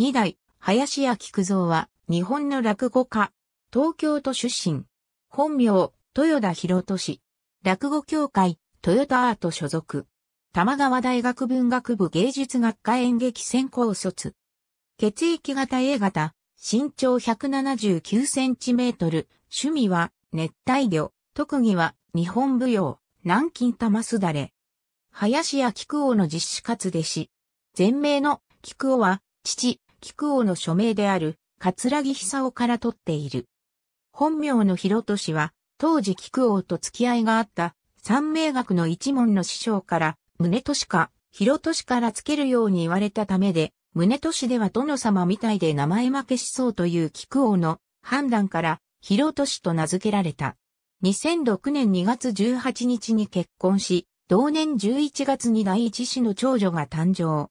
二代、林家菊蔵は、日本の落語家、東京都出身、本名、豊田博俊、落語協会、豊田アート所属、玉川大学文学部芸術学科演劇専攻卒、血液型 A 型、身長179センチメートル、趣味は熱帯魚、特技は日本舞踊、南京玉すだれ。林家菊王の実施活弟子。全名の菊王は、父、菊王の署名である、桂木久夫から取っている。本名の広利は、当時菊王と付き合いがあった、三名学の一門の師匠から、宗利か、広利から付けるように言われたためで、宗利では殿様みたいで名前負けしそうという菊王の判断から、広利と名付けられた。2006年2月18日に結婚し、同年11月に第一子の長女が誕生。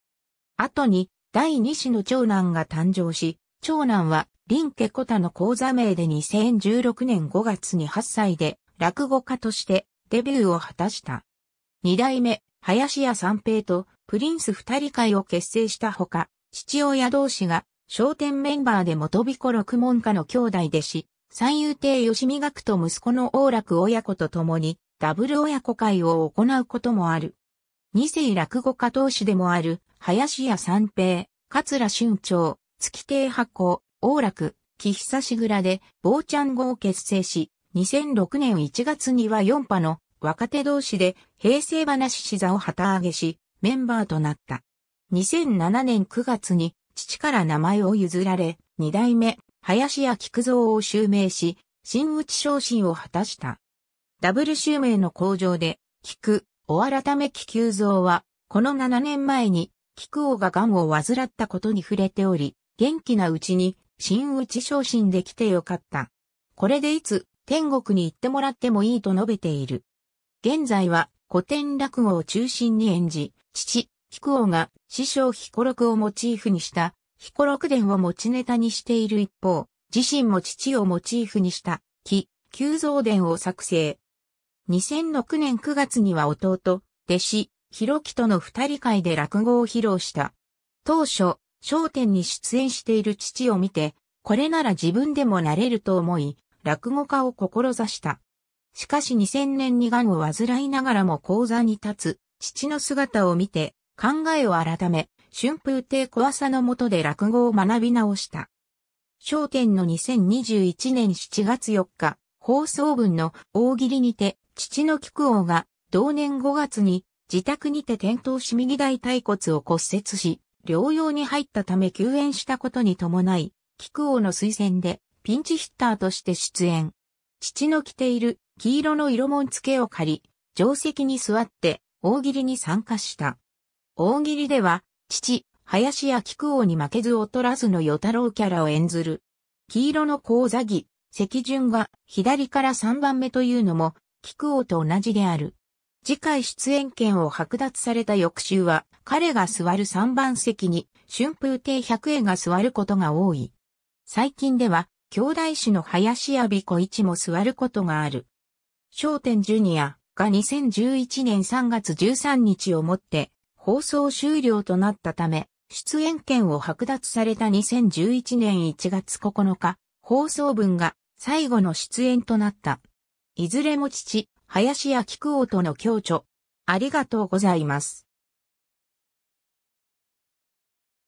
後に、第2子の長男が誕生し、長男は林家小田の講座名で2016年5月に8歳で落語家としてデビューを果たした。二代目、林家三平とプリンス二人会を結成したほか、父親同士が商店メンバーで元びこ六門家の兄弟弟子、三遊亭吉見学と息子の王楽親子と共にダブル親子会を行うこともある。二世落語家同士でもある、林家三平、桂春長、月亭発行、王楽、木久しぐらで、坊ちゃん号を結成し、2006年1月には4波の若手同士で平成話し座を旗揚げし、メンバーとなった。2007年9月に父から名前を譲られ、二代目、林家菊蔵を襲名し、新内昇進を果たした。ダブル襲名の工場で、菊、お改め気球像は、この7年前に、気王が癌を患ったことに触れており、元気なうちに、新ち昇進できてよかった。これでいつ、天国に行ってもらってもいいと述べている。現在は、古典落語を中心に演じ、父、気王が、師匠彦六をモチーフにした、彦六伝を持ちネタにしている一方、自身も父をモチーフにした、気、急増伝を作成。2006年9月には弟、弟子、弘樹との二人会で落語を披露した。当初、商店に出演している父を見て、これなら自分でもなれると思い、落語家を志した。しかし2000年に癌を患いながらも講座に立つ、父の姿を見て、考えを改め、春風亭小朝の下で落語を学び直した。商店の2021年7月4日、放送分の大喜利にて、父の菊王が同年5月に自宅にて転倒し右大腿骨を骨折し、療養に入ったため休園したことに伴い、菊王の推薦でピンチヒッターとして出演。父の着ている黄色の色紋付けを借り、定席に座って大喜利に参加した。大喜利では、父、林家菊王に負けず劣らずの与太郎キャラを演ずる。黄色の講座着、石順が左から3番目というのも、菊王と同じである。次回出演権を剥奪された翌週は、彼が座る3番席に、春風亭百円が座ることが多い。最近では、兄弟子の林家美子一も座ることがある。笑点ジュニアが2011年3月13日をもって放送終了となったため、出演権を剥奪された2011年1月9日、放送分が最後の出演となった。いずれも父、林家菊王との共著。ありがとうございます。